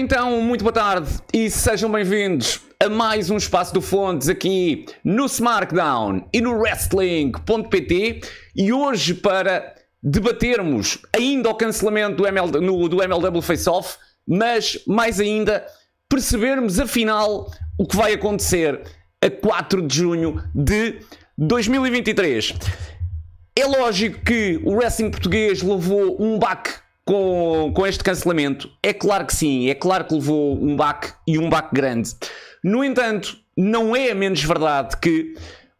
então, muito boa tarde e sejam bem-vindos a mais um Espaço do Fontes aqui no SmackDown e no Wrestling.pt e hoje para debatermos ainda o cancelamento do, ML, no, do MLW Face-Off, mas mais ainda percebermos afinal o que vai acontecer a 4 de junho de 2023. É lógico que o wrestling português levou um baque com, com este cancelamento? É claro que sim, é claro que levou um baque e um baque grande. No entanto, não é a menos verdade que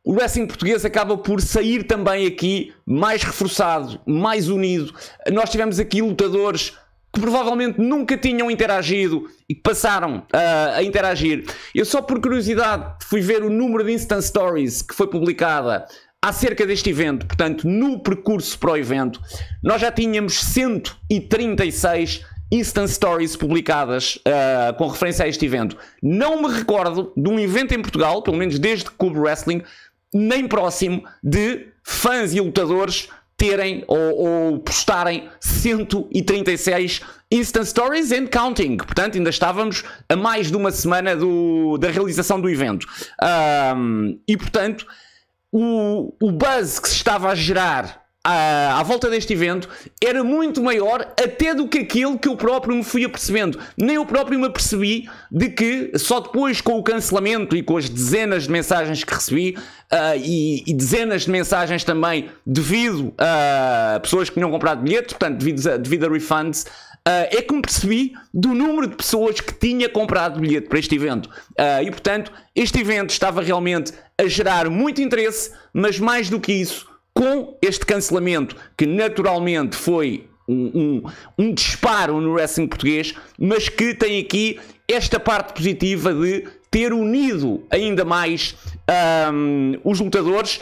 o wrestling português acaba por sair também aqui mais reforçado, mais unido. Nós tivemos aqui lutadores que provavelmente nunca tinham interagido e que passaram uh, a interagir. Eu só por curiosidade fui ver o número de Instant Stories que foi publicada acerca deste evento, portanto, no percurso para o evento, nós já tínhamos 136 Instant Stories publicadas uh, com referência a este evento. Não me recordo de um evento em Portugal, pelo menos desde Cube Wrestling, nem próximo de fãs e lutadores terem ou, ou postarem 136 Instant Stories and Counting. Portanto, ainda estávamos a mais de uma semana do, da realização do evento. Um, ah, e, portanto, o, o buzz que se estava a gerar à, ah, à, volta deste evento era muito maior até do que aquilo que eu próprio me fui apercebendo. Nem eu próprio me apercebi de que só depois com o cancelamento e com as dezenas de mensagens que recebi uh, e, e, dezenas de mensagens também devido a pessoas que tinham comprado bilhete, portanto devido a, devido a refunds, uh, é que me percebi do número de pessoas que tinha comprado bilhete para este evento. Uh, e portanto, este evento estava realmente a gerar muito interesse, mas mais do que isso, com este cancelamento, que naturalmente foi um, um, um disparo no wrestling português, mas que tem aqui esta parte positiva de ter unido ainda mais um, ah, os lutadores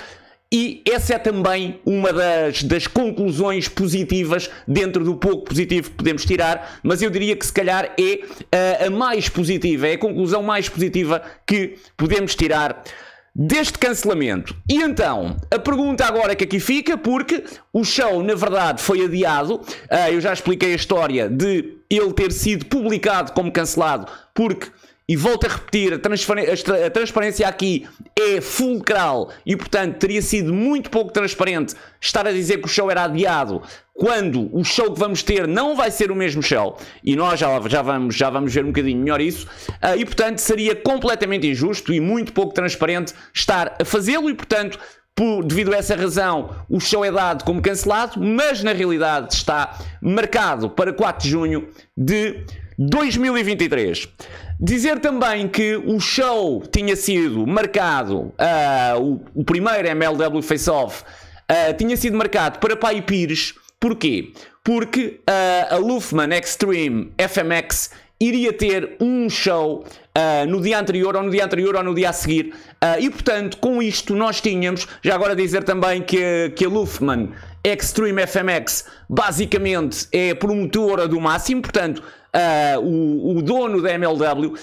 e essa é também uma das, das, conclusões positivas dentro do pouco positivo que podemos tirar, mas eu diria que se calhar é a, a mais positiva, é a conclusão mais positiva que podemos tirar deste cancelamento. E então, a pergunta agora que aqui fica, porque o show, na verdade, foi adiado. Ah, eu já expliquei a história de ele ter sido publicado como cancelado, porque e volto a repetir, a, transparência, a transparência aqui é fulcral e, portanto, teria sido muito pouco transparente estar a dizer que o show era adiado quando o show que vamos ter não vai ser o mesmo show. E nós já, já, vamos, já vamos ver um bocadinho melhor isso. Ah, e, portanto, seria completamente injusto e muito pouco transparente estar a fazê-lo e, portanto, por, devido a essa razão, o show é dado como cancelado, mas na realidade está marcado para 4 de junho de 2023. Dizer também que o show tinha sido marcado, uh, o, o, primeiro MLW Face Off uh, tinha sido marcado para Pai Pires. Porquê? Porque uh, a Lufman Extreme FMX iria ter um show uh, no dia anterior, ou no dia anterior, ou no dia a seguir. Uh, e portanto, com isto, nós tínhamos, já agora dizer também que, que a Lufman Extreme FMX basicamente é promotora do máximo, portanto, uh, o, o, dono da MLW.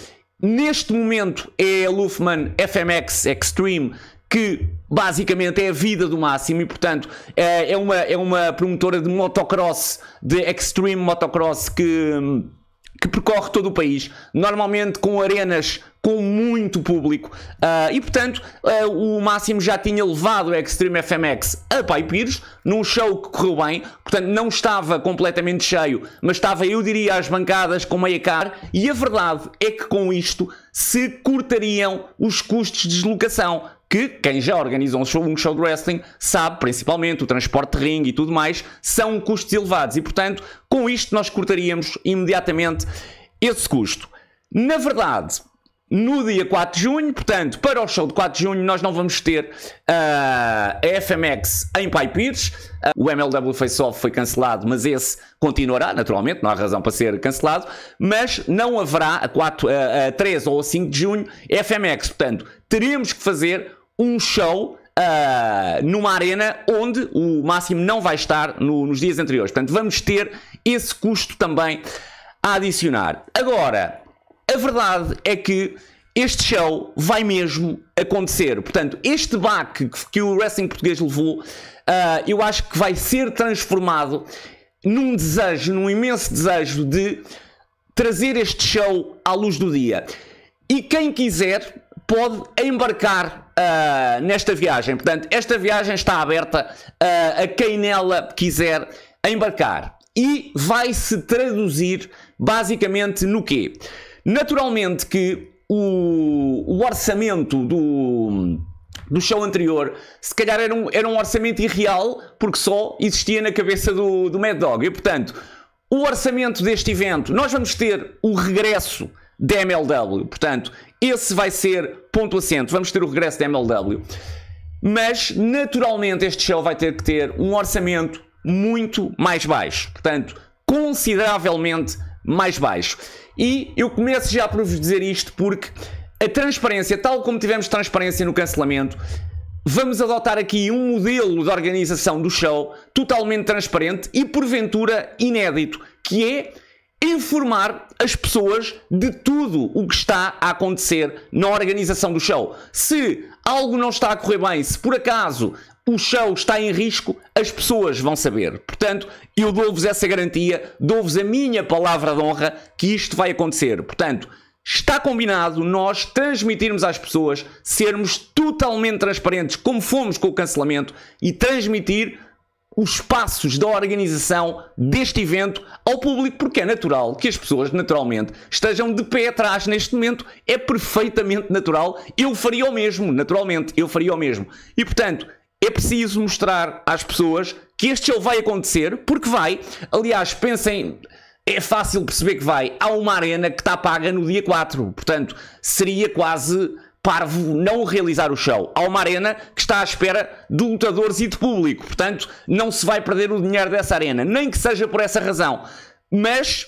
Neste momento é a Luffman FMX Extreme que basicamente é a vida do máximo e portanto é, é uma, é uma promotora de motocross, de extreme motocross que... Hum, que percorre todo o país, normalmente com arenas com muito público uh, e portanto uh, o Máximo já tinha levado o Extreme FMX a Pai Pires num show que correu bem, portanto não estava completamente cheio, mas estava eu diria às bancadas com meia car e a verdade é que com isto se cortariam os custos de deslocação que quem já organizou um show, um show de wrestling sabe, principalmente o transporte de ringue e tudo mais, são custos elevados e, portanto, com isto nós cortaríamos imediatamente esse custo. Na verdade, no dia 4 de junho, portanto, para o show de 4 de junho, nós não vamos ter uh, a FMX em Pai Pires. Uh, o MLW Face Off foi cancelado, mas esse continuará, naturalmente, não há razão para ser cancelado. Mas não haverá a, 4, uh, ah, a 3 ou a 5 de junho FMX. Portanto, teremos que fazer um show Uh, numa arena onde o máximo não vai estar no, nos dias anteriores. Portanto, vamos ter esse custo também a adicionar. Agora, a verdade é que este show vai mesmo acontecer. Portanto, este baque que o wrestling português levou, uh, eu acho que vai ser transformado num desejo, num imenso desejo de trazer este show à luz do dia. E quem quiser pode embarcar uh, nesta viagem. Portanto, esta viagem está aberta uh, a quem nela quiser embarcar. E vai se traduzir basicamente no quê? Naturalmente que o, o orçamento do, do show anterior, se calhar era um, era um orçamento irreal, porque só existia na cabeça do, do Mad Dog. E portanto, o orçamento deste evento, nós vamos ter o regresso da MLW. Portanto, esse vai ser ponto acento. Vamos ter o regresso da MLW. Mas, naturalmente, este show vai ter que ter um orçamento muito mais baixo. Portanto, consideravelmente mais baixo. E eu começo já por vos dizer isto porque a transparência, tal como tivemos transparência no cancelamento, vamos adotar aqui um modelo de organização do show totalmente transparente e porventura inédito, que é informar as pessoas de tudo o que está a acontecer na organização do show. Se algo não está a correr bem, se por acaso o show está em risco, as pessoas vão saber. Portanto, eu dou-vos essa garantia, dou-vos a minha palavra de honra que isto vai acontecer. Portanto, está combinado nós transmitirmos às pessoas, sermos totalmente transparentes, como fomos com o cancelamento, e transmitir os passos da organização deste evento ao público, porque é natural que as pessoas, naturalmente, estejam de pé atrás neste momento. É perfeitamente natural. Eu faria o mesmo, naturalmente, eu faria o mesmo. E, portanto, é preciso mostrar às pessoas que este show vai acontecer, porque vai. Aliás, pensem. É fácil perceber que vai. Há uma arena que está paga no dia 4. Portanto, seria quase parvo não realizar o show. Há uma arena que está à espera de lutadores e de público, portanto, não se vai perder o dinheiro dessa arena, nem que seja por essa razão. Mas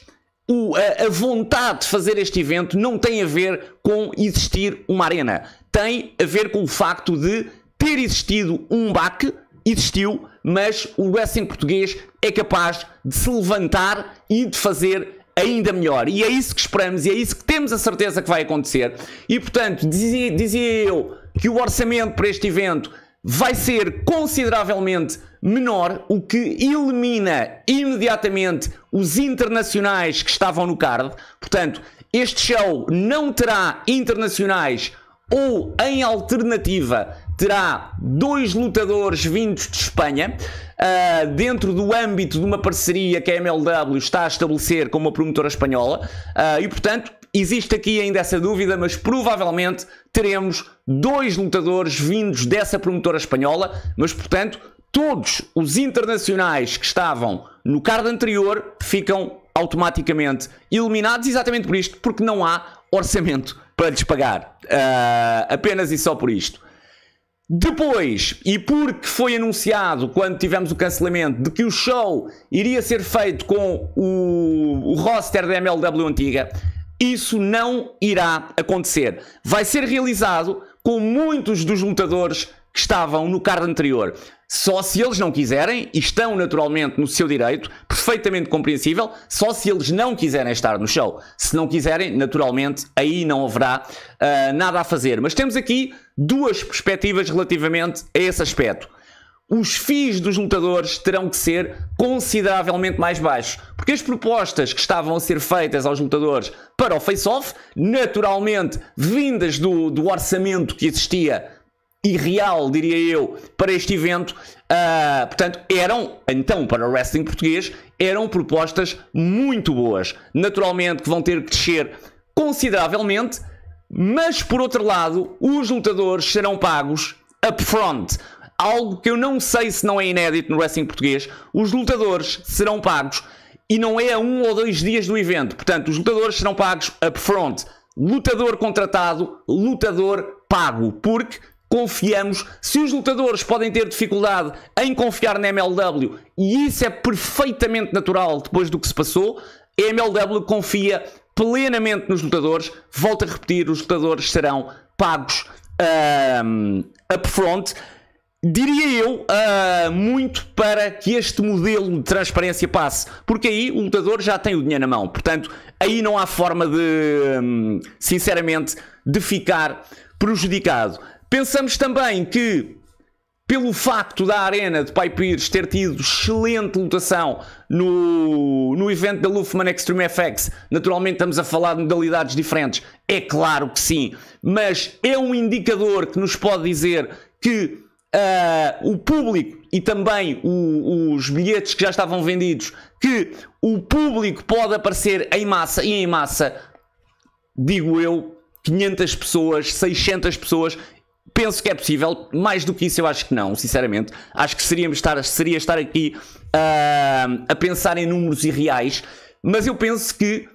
o, a, a, vontade de fazer este evento não tem a ver com existir uma arena. Tem a ver com o facto de ter existido um baque, existiu, mas o wrestling português é capaz de se levantar e de fazer ainda melhor. E é isso que esperamos e é isso que temos a certeza que vai acontecer. E portanto, dizia, dizia eu que o orçamento para este evento vai ser consideravelmente menor, o que elimina imediatamente os internacionais que estavam no card. Portanto, este show não terá internacionais ou, em alternativa, terá dois lutadores vindos de Espanha uh, dentro do âmbito de uma parceria que a MLW está a estabelecer com uma promotora espanhola. Uh, e, portanto, existe aqui ainda essa dúvida, mas provavelmente teremos dois lutadores vindos dessa promotora espanhola, mas, portanto, todos os internacionais que estavam no card anterior ficam automaticamente eliminados, exatamente por isto, porque não há orçamento para lhes pagar. Uh, apenas e só por isto. Depois, e porque foi anunciado quando tivemos o cancelamento de que o show iria ser feito com o, o roster da MLW antiga, isso não irá acontecer. Vai ser realizado com muitos dos lutadores que estavam no card anterior. Só se eles não quiserem, e estão naturalmente no seu direito, perfeitamente compreensível, só se eles não quiserem estar no show. Se não quiserem, naturalmente, aí não haverá uh, nada a fazer. Mas temos aqui duas perspectivas relativamente a esse aspecto. Os FIIs dos lutadores terão que ser consideravelmente mais baixos, porque as propostas que estavam a ser feitas aos lutadores para o face-off, naturalmente vindas do, do orçamento que existia irreal, diria eu, para este evento. Uh, portanto, eram, então, para o wrestling português, eram propostas muito boas. Naturalmente que vão ter que descer consideravelmente, mas por outro lado, os lutadores serão pagos upfront. Algo que eu não sei se não é inédito no wrestling português. Os lutadores serão pagos e não é a um ou dois dias do evento. Portanto, os lutadores serão pagos upfront. Lutador contratado, lutador pago, porque confiamos. Se os lutadores podem ter dificuldade em confiar na MLW, e isso é perfeitamente natural depois do que se passou, a MLW confia plenamente nos lutadores. Volto a repetir: os lutadores serão pagos um, upfront. Diria eu uh, muito para que este modelo de transparência passe, porque aí o lutador já tem o dinheiro na mão, portanto, aí não há forma de, hum, sinceramente, de ficar prejudicado. Pensamos também que, pelo facto da arena de Pai Pires ter tido excelente lotação no, no evento da Lufthansa Extreme FX, naturalmente estamos a falar de modalidades diferentes, é claro que sim, mas é um indicador que nos pode dizer que Uh, o público e também o, os bilhetes que já estavam vendidos, que o público pode aparecer em massa e em massa, digo eu, 500 pessoas, 600 pessoas Penso que é possível, mais do que isso eu acho que não, sinceramente. Acho que seríamos estar, seria estar aqui uh, a pensar em números irreais, mas eu penso que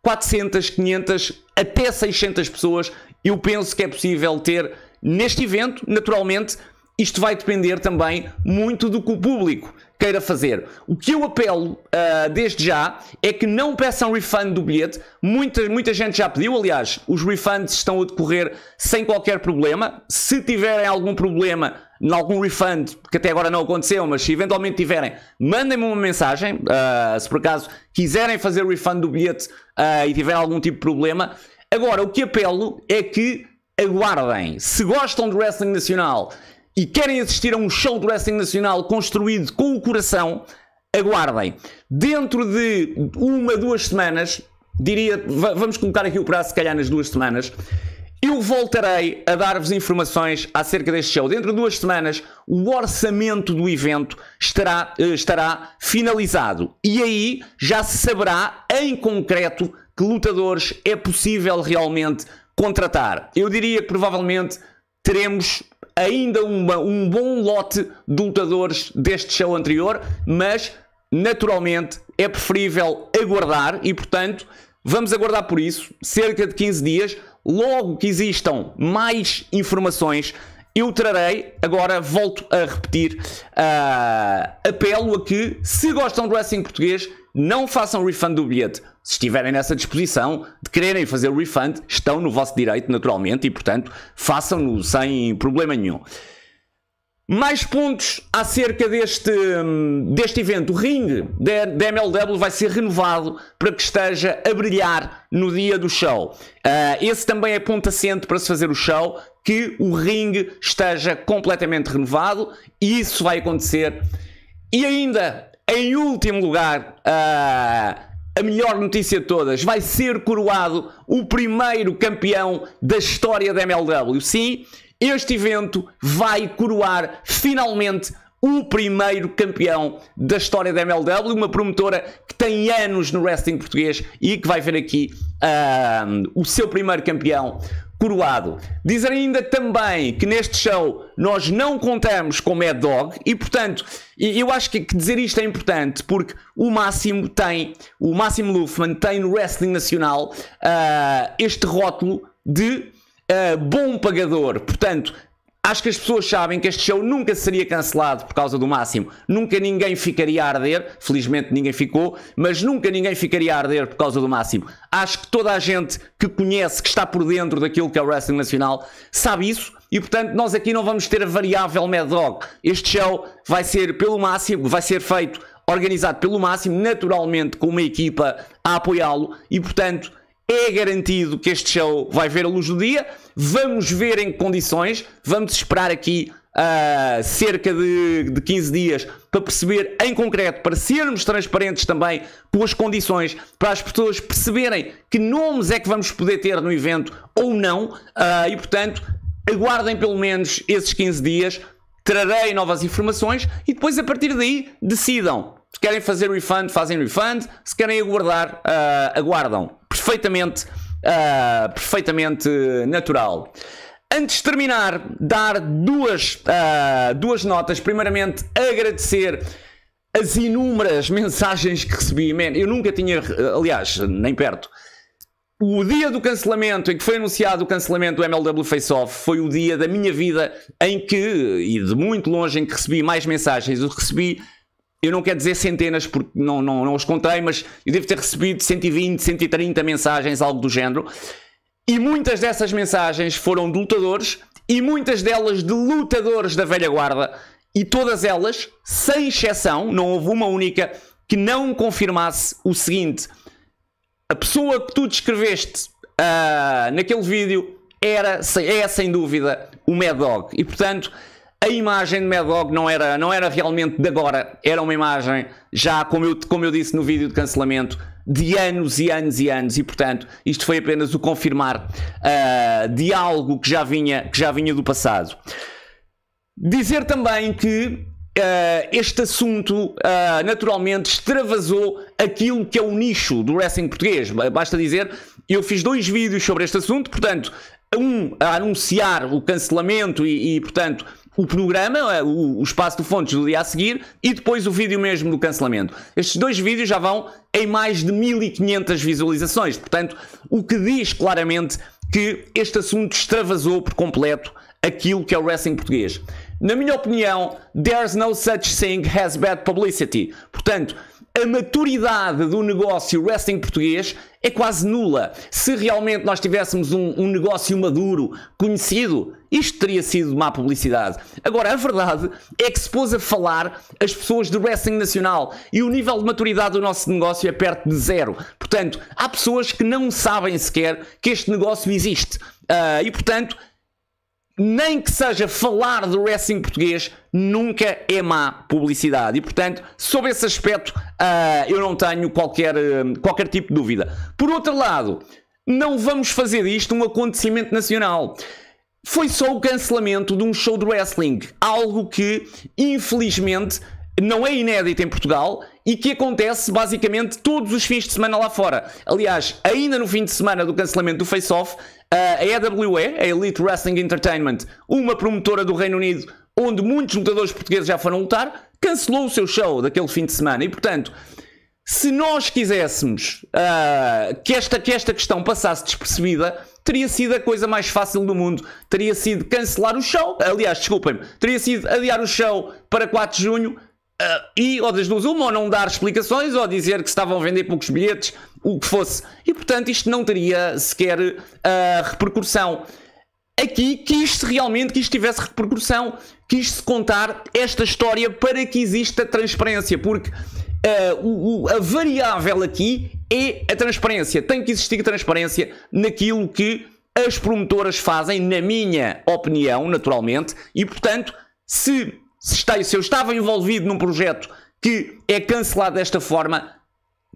400, 500, até 600 pessoas eu penso que é possível ter neste evento, naturalmente, isto vai depender também muito do que o público queira fazer. O que eu apelo uh, desde já é que não peçam refund do bilhete. Muita, muita gente já pediu, aliás, os refunds estão a decorrer sem qualquer problema. Se tiverem algum problema em algum refund, que até agora não aconteceu, mas se eventualmente tiverem, mandem-me uma mensagem. Uh, se por acaso quiserem fazer refund do bilhete uh, e tiverem algum tipo de problema. Agora, o que apelo é que aguardem. Se gostam do wrestling nacional, e querem assistir a um show de wrestling nacional construído com o coração, aguardem. Dentro de uma, duas semanas, diria, vamos colocar aqui o prazo, se calhar nas duas semanas, eu voltarei a dar-vos informações acerca deste show. Dentro de duas semanas, o orçamento do evento estará, eh, estará finalizado. E aí já se saberá em concreto que lutadores é possível realmente contratar. Eu diria que provavelmente teremos ainda uma, um bom lote de lutadores deste show anterior, mas naturalmente é preferível aguardar e, portanto, vamos aguardar por isso cerca de 15 dias. Logo que existam mais informações, eu trarei. Agora volto a repetir: uh, apelo a que, se gostam do wrestling português, não façam refund do bilhete. Se estiverem nessa disposição de quererem fazer o refund, estão no vosso direito, naturalmente, e portanto, façam-no sem problema nenhum. Mais pontos acerca deste, hum, deste evento. O ring da MLW vai ser renovado para que esteja a brilhar no dia do show. Uh, esse também é ponto assente para se fazer o show, que o ring esteja completamente renovado e isso vai acontecer. E ainda em último lugar, a. Uh a melhor notícia de todas, vai ser coroado o primeiro campeão da história da MLW. Sim, este evento vai coroar finalmente o primeiro campeão da história da MLW, uma promotora que tem anos no wrestling português e que vai ver aqui uh, o seu primeiro campeão coroado. Diz ainda também que neste show nós não contamos com Mad Dog e, portanto, eu acho que dizer isto é importante porque o Máximo tem, o Máximo Lufman tem no Wrestling Nacional uh, este rótulo de uh, bom pagador. Portanto, Acho que as pessoas sabem que este show nunca seria cancelado por causa do máximo. Nunca ninguém ficaria a arder, felizmente ninguém ficou, mas nunca ninguém ficaria a arder por causa do máximo. Acho que toda a gente que conhece, que está por dentro daquilo que é o wrestling nacional, sabe isso. E portanto, nós aqui não vamos ter a variável Mad Dog. Este show vai ser pelo máximo, vai ser feito, organizado pelo máximo, naturalmente, com uma equipa a apoiá-lo. E portanto, é garantido que este show vai ver a luz do dia. Vamos ver em que condições. Vamos esperar aqui uh, cerca de, de 15 dias para perceber em concreto, para sermos transparentes também com as condições, para as pessoas perceberem que nomes é que vamos poder ter no evento ou não. Uh, e portanto, aguardem pelo menos esses 15 dias. Trarei novas informações e depois a partir daí decidam. Se querem fazer refund, fazem refund. Se querem aguardar, uh, aguardam perfeitamente, uh, perfeitamente natural. Antes de terminar, dar duas, uh, duas notas. Primeiramente, agradecer as inúmeras mensagens que recebi. Man, eu nunca tinha, aliás, nem perto. O dia do cancelamento, em que foi anunciado o cancelamento do MLW Face Off, foi o dia da minha vida em que, e de muito longe, em que recebi mais mensagens. Eu recebi eu não quero dizer centenas porque não, não, não os contei, mas eu devo ter recebido 120, 130 mensagens, algo do género. E muitas dessas mensagens foram de lutadores e muitas delas de lutadores da velha guarda. E todas elas, sem exceção, não houve uma única que não confirmasse o seguinte: a pessoa que tu descreveste uh, naquele vídeo era, é sem dúvida, o Mad Dog. E portanto a imagem de Mad Dog não era, não era realmente de agora, era uma imagem já, como eu, como eu disse no vídeo de cancelamento, de anos e anos e anos, e portanto, isto foi apenas o confirmar uh, de algo que já, vinha, que já vinha do passado. Dizer também que Uh, este assunto uh, naturalmente extravasou aquilo que é o nicho do wrestling português. Basta dizer, eu fiz dois vídeos sobre este assunto, portanto, um a anunciar o cancelamento e, e portanto, o programa, é, o, espaço de fontes do dia a seguir e depois o vídeo mesmo do cancelamento. Estes dois vídeos já vão em mais de 1500 visualizações, portanto, o que diz claramente que este assunto extravasou por completo aquilo que é o wrestling português. Na minha opinião, there's no such thing as bad publicity. Portanto, a maturidade do negócio wrestling português é quase nula. Se realmente nós tivéssemos um, um negócio maduro, conhecido, isto teria sido má publicidade. Agora, a verdade é que se pôs a falar as pessoas do wrestling nacional e o nível de maturidade do nosso negócio é perto de zero. Portanto, há pessoas que não sabem sequer que este negócio existe. Uh, e, portanto, nem que seja falar do wrestling português, nunca é má publicidade. E, portanto, sobre esse aspecto, uh, eu não tenho qualquer, uh, qualquer tipo de dúvida. Por outro lado, não vamos fazer disto um acontecimento nacional foi só o cancelamento de um show de wrestling, algo que infelizmente não é inédito em Portugal e que acontece basicamente todos os fins de semana lá fora. Aliás, ainda no fim de semana do cancelamento do Face Off, a EWE, a Elite Wrestling Entertainment, uma promotora do Reino Unido onde muitos lutadores portugueses já foram lutar, cancelou o seu show daquele fim de semana e, portanto, se nós quiséssemos uh, que, esta, que esta questão passasse despercebida, teria sido a coisa mais fácil do mundo. Teria sido cancelar o show, aliás, desculpem-me, teria sido adiar o show para 4 de junho, Uh, e, ou das duas, uma, ou não dar explicações, ou dizer que estavam a vender poucos bilhetes, o que fosse. E, portanto, isto não teria sequer uh, repercussão. Aqui quis-se realmente que isto tivesse repercussão, quis-se contar esta história para que exista transparência, porque uh, o, o, a variável aqui é a transparência. Tem que existir transparência naquilo que as promotoras fazem, na minha opinião, naturalmente, e portanto, se, se, está, se eu estava envolvido num projeto que é cancelado desta forma,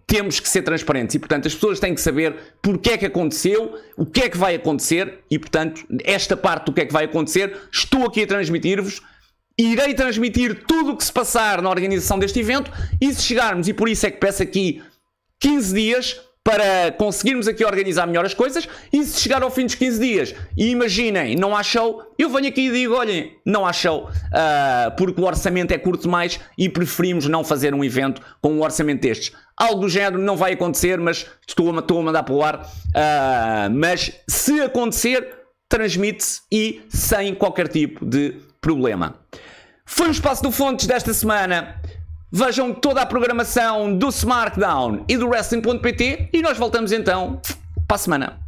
temos que ser transparentes e, portanto, as pessoas têm que saber porque é que aconteceu, o que é que vai acontecer e, portanto, esta parte do que é que vai acontecer, estou aqui a transmitir-vos. Irei transmitir tudo o que se passar na organização deste evento e se chegarmos, e por isso é que peço aqui 15 dias para conseguirmos aqui organizar melhor as coisas e se chegar ao fim dos 15 dias e imaginem, não há show, eu venho aqui e digo, olhem, não há show uh, porque o orçamento é curto demais e preferimos não fazer um evento com um orçamento destes. Algo do género não vai acontecer, mas estou a, estou a mandar para o ar, uh, mas se acontecer, transmite-se e sem qualquer tipo de problema. Foi o Espaço do Fontes desta semana. Vejam toda a programação do Smartdown e do Wrestling.pt e nós voltamos então para a semana.